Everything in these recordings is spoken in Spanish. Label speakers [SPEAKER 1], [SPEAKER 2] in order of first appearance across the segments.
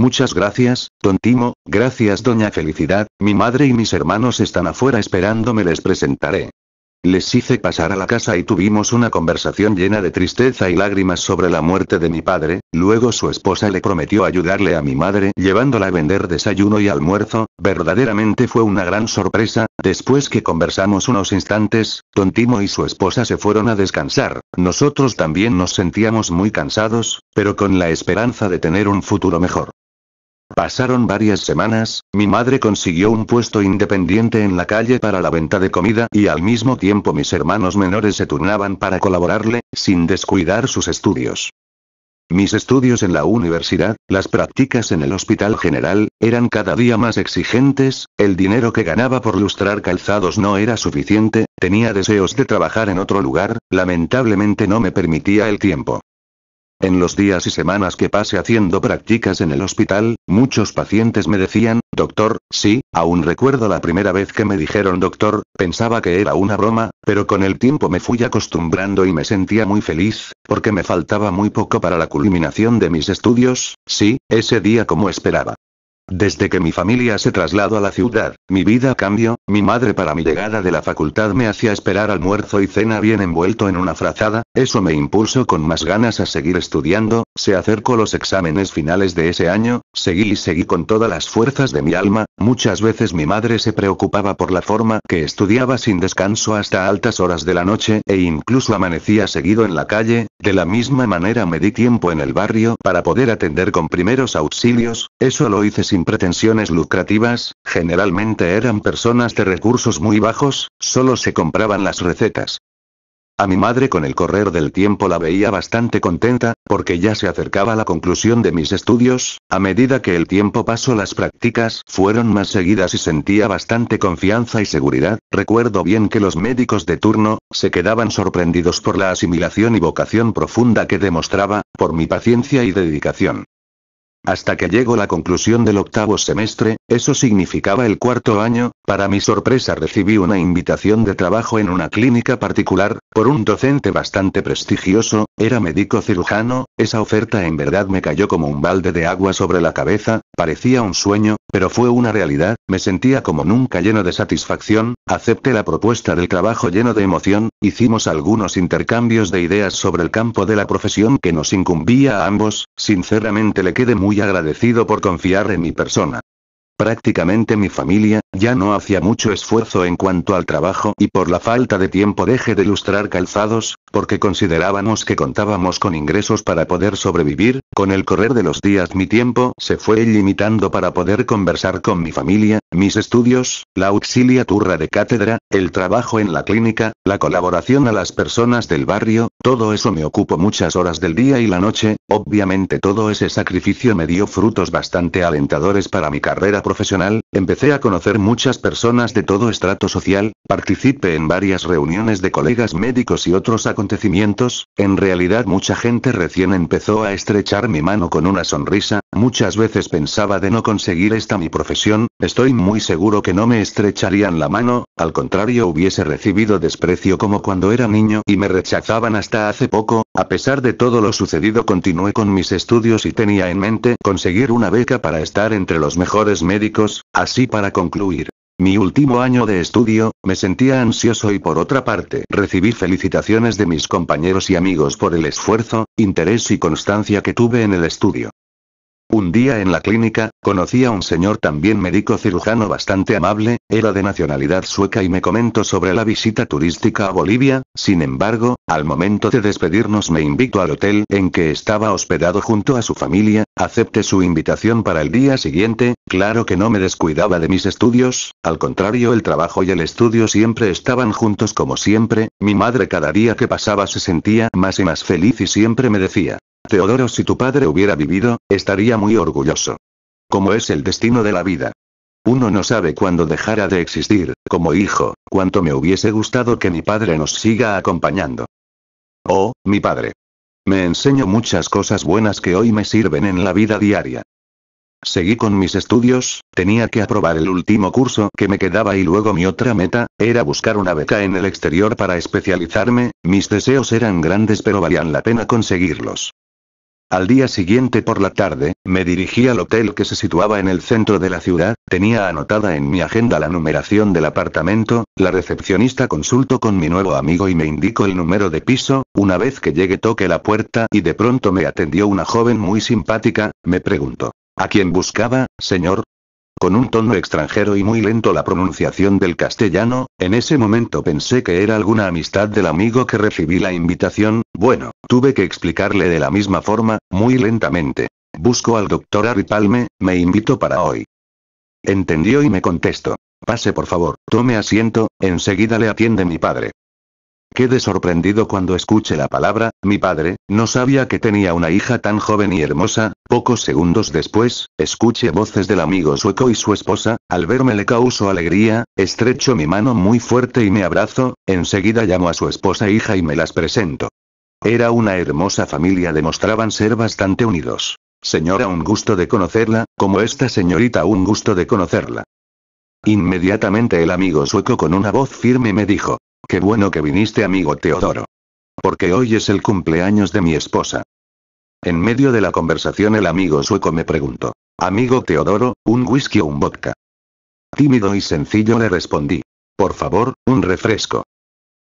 [SPEAKER 1] Muchas gracias, tontimo, gracias doña Felicidad, mi madre y mis hermanos están afuera esperándome les presentaré. Les hice pasar a la casa y tuvimos una conversación llena de tristeza y lágrimas sobre la muerte de mi padre, luego su esposa le prometió ayudarle a mi madre llevándola a vender desayuno y almuerzo, verdaderamente fue una gran sorpresa, después que conversamos unos instantes, Tontimo y su esposa se fueron a descansar, nosotros también nos sentíamos muy cansados, pero con la esperanza de tener un futuro mejor. Pasaron varias semanas, mi madre consiguió un puesto independiente en la calle para la venta de comida y al mismo tiempo mis hermanos menores se turnaban para colaborarle, sin descuidar sus estudios. Mis estudios en la universidad, las prácticas en el hospital general, eran cada día más exigentes, el dinero que ganaba por lustrar calzados no era suficiente, tenía deseos de trabajar en otro lugar, lamentablemente no me permitía el tiempo. En los días y semanas que pasé haciendo prácticas en el hospital, muchos pacientes me decían, doctor, sí, aún recuerdo la primera vez que me dijeron doctor, pensaba que era una broma, pero con el tiempo me fui acostumbrando y me sentía muy feliz, porque me faltaba muy poco para la culminación de mis estudios, sí, ese día como esperaba. Desde que mi familia se trasladó a la ciudad, mi vida cambió, mi madre para mi llegada de la facultad me hacía esperar almuerzo y cena bien envuelto en una frazada, eso me impulsó con más ganas a seguir estudiando, se acercó los exámenes finales de ese año, seguí y seguí con todas las fuerzas de mi alma, muchas veces mi madre se preocupaba por la forma que estudiaba sin descanso hasta altas horas de la noche e incluso amanecía seguido en la calle, de la misma manera me di tiempo en el barrio para poder atender con primeros auxilios, eso lo hice sin pretensiones lucrativas, generalmente eran personas de recursos muy bajos, solo se compraban las recetas. A mi madre con el correr del tiempo la veía bastante contenta, porque ya se acercaba a la conclusión de mis estudios, a medida que el tiempo pasó las prácticas fueron más seguidas y sentía bastante confianza y seguridad, recuerdo bien que los médicos de turno, se quedaban sorprendidos por la asimilación y vocación profunda que demostraba, por mi paciencia y dedicación. Hasta que llegó la conclusión del octavo semestre, eso significaba el cuarto año, para mi sorpresa recibí una invitación de trabajo en una clínica particular, por un docente bastante prestigioso, era médico cirujano, esa oferta en verdad me cayó como un balde de agua sobre la cabeza, parecía un sueño, pero fue una realidad, me sentía como nunca lleno de satisfacción, acepté la propuesta del trabajo lleno de emoción, hicimos algunos intercambios de ideas sobre el campo de la profesión que nos incumbía a ambos, sinceramente le quedé muy muy agradecido por confiar en mi persona. Prácticamente mi familia, ya no hacía mucho esfuerzo en cuanto al trabajo y por la falta de tiempo dejé de lustrar calzados, porque considerábamos que contábamos con ingresos para poder sobrevivir, con el correr de los días mi tiempo se fue limitando para poder conversar con mi familia, mis estudios, la auxiliatura de cátedra, el trabajo en la clínica, la colaboración a las personas del barrio, todo eso me ocupó muchas horas del día y la noche, obviamente todo ese sacrificio me dio frutos bastante alentadores para mi carrera profesional, empecé a conocer muchas personas de todo estrato social, participé en varias reuniones de colegas médicos y otros acontecimientos, en realidad mucha gente recién empezó a estrechar mi mano con una sonrisa, muchas veces pensaba de no conseguir esta mi profesión, estoy muy seguro que no me estrecharían la mano, al contrario hubiese recibido desprecio como cuando era niño y me rechazaban hasta hace poco, a pesar de todo lo sucedido continué con mis estudios y tenía en mente conseguir una beca para estar entre los mejores médicos, así para concluir, mi último año de estudio, me sentía ansioso y por otra parte recibí felicitaciones de mis compañeros y amigos por el esfuerzo, interés y constancia que tuve en el estudio. Un día en la clínica, conocí a un señor también médico cirujano bastante amable, era de nacionalidad sueca y me comentó sobre la visita turística a Bolivia, sin embargo, al momento de despedirnos me invito al hotel en que estaba hospedado junto a su familia, acepté su invitación para el día siguiente, claro que no me descuidaba de mis estudios, al contrario el trabajo y el estudio siempre estaban juntos como siempre, mi madre cada día que pasaba se sentía más y más feliz y siempre me decía, Teodoro, si tu padre hubiera vivido, estaría muy orgulloso. Como es el destino de la vida. Uno no sabe cuándo dejará de existir, como hijo, cuánto me hubiese gustado que mi padre nos siga acompañando. Oh, mi padre. Me enseño muchas cosas buenas que hoy me sirven en la vida diaria. Seguí con mis estudios, tenía que aprobar el último curso que me quedaba y luego mi otra meta, era buscar una beca en el exterior para especializarme, mis deseos eran grandes pero valían la pena conseguirlos. Al día siguiente por la tarde, me dirigí al hotel que se situaba en el centro de la ciudad, tenía anotada en mi agenda la numeración del apartamento, la recepcionista consultó con mi nuevo amigo y me indicó el número de piso, una vez que llegué toqué la puerta y de pronto me atendió una joven muy simpática, me preguntó. ¿A quién buscaba, señor? con un tono extranjero y muy lento la pronunciación del castellano, en ese momento pensé que era alguna amistad del amigo que recibí la invitación, bueno, tuve que explicarle de la misma forma, muy lentamente. Busco al doctor Ari me invito para hoy. Entendió y me contestó. Pase por favor, tome asiento, enseguida le atiende mi padre quede sorprendido cuando escuche la palabra, mi padre, no sabía que tenía una hija tan joven y hermosa, pocos segundos después, escuché voces del amigo sueco y su esposa, al verme le causó alegría, estrecho mi mano muy fuerte y me abrazo, enseguida llamo a su esposa e hija y me las presento. Era una hermosa familia, demostraban ser bastante unidos. Señora, un gusto de conocerla, como esta señorita, un gusto de conocerla. Inmediatamente el amigo sueco con una voz firme me dijo, Qué bueno que viniste, amigo Teodoro. Porque hoy es el cumpleaños de mi esposa. En medio de la conversación el amigo sueco me preguntó, Amigo Teodoro, ¿un whisky o un vodka? Tímido y sencillo le respondí, Por favor, un refresco.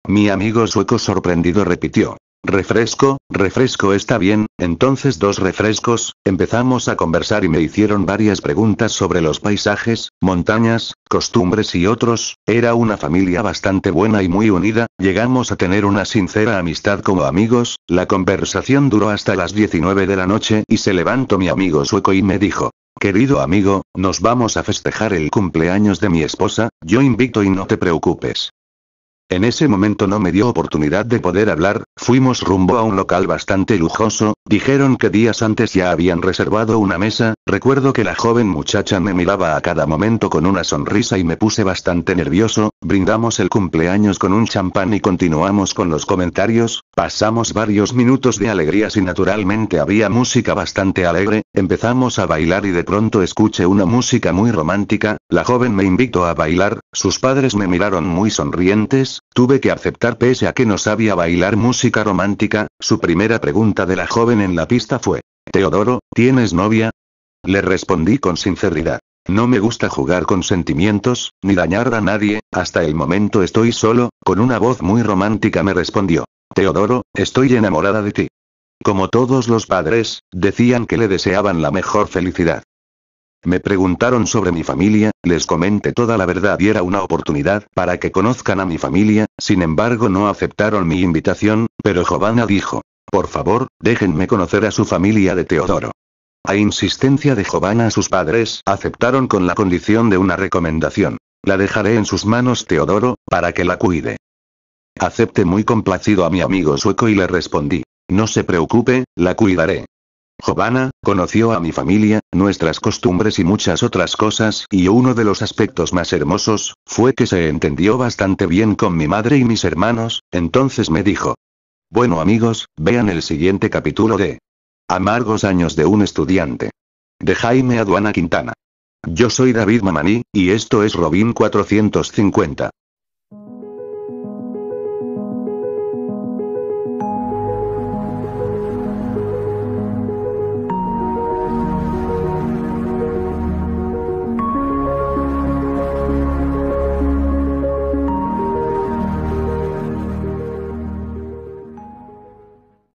[SPEAKER 1] Mi amigo sueco sorprendido repitió, Refresco, refresco está bien, entonces dos refrescos, empezamos a conversar y me hicieron varias preguntas sobre los paisajes, montañas, costumbres y otros, era una familia bastante buena y muy unida, llegamos a tener una sincera amistad como amigos, la conversación duró hasta las 19 de la noche y se levantó mi amigo sueco y me dijo, querido amigo, nos vamos a festejar el cumpleaños de mi esposa, yo invito y no te preocupes. En ese momento no me dio oportunidad de poder hablar, fuimos rumbo a un local bastante lujoso, dijeron que días antes ya habían reservado una mesa, recuerdo que la joven muchacha me miraba a cada momento con una sonrisa y me puse bastante nervioso, brindamos el cumpleaños con un champán y continuamos con los comentarios, pasamos varios minutos de alegría y naturalmente había música bastante alegre, empezamos a bailar y de pronto escuché una música muy romántica, la joven me invitó a bailar, sus padres me miraron muy sonrientes, Tuve que aceptar pese a que no sabía bailar música romántica, su primera pregunta de la joven en la pista fue, Teodoro, ¿tienes novia? Le respondí con sinceridad. No me gusta jugar con sentimientos, ni dañar a nadie, hasta el momento estoy solo, con una voz muy romántica me respondió. Teodoro, estoy enamorada de ti. Como todos los padres, decían que le deseaban la mejor felicidad. Me preguntaron sobre mi familia, les comenté toda la verdad y era una oportunidad para que conozcan a mi familia, sin embargo no aceptaron mi invitación, pero Jovana dijo, por favor, déjenme conocer a su familia de Teodoro. A insistencia de Jovana sus padres aceptaron con la condición de una recomendación. La dejaré en sus manos Teodoro, para que la cuide. Acepté muy complacido a mi amigo sueco y le respondí, no se preocupe, la cuidaré. Jovana, conoció a mi familia, nuestras costumbres y muchas otras cosas, y uno de los aspectos más hermosos, fue que se entendió bastante bien con mi madre y mis hermanos, entonces me dijo. Bueno amigos, vean el siguiente capítulo de Amargos años de un estudiante. De Jaime Aduana Quintana. Yo soy David Mamani, y esto es Robin 450.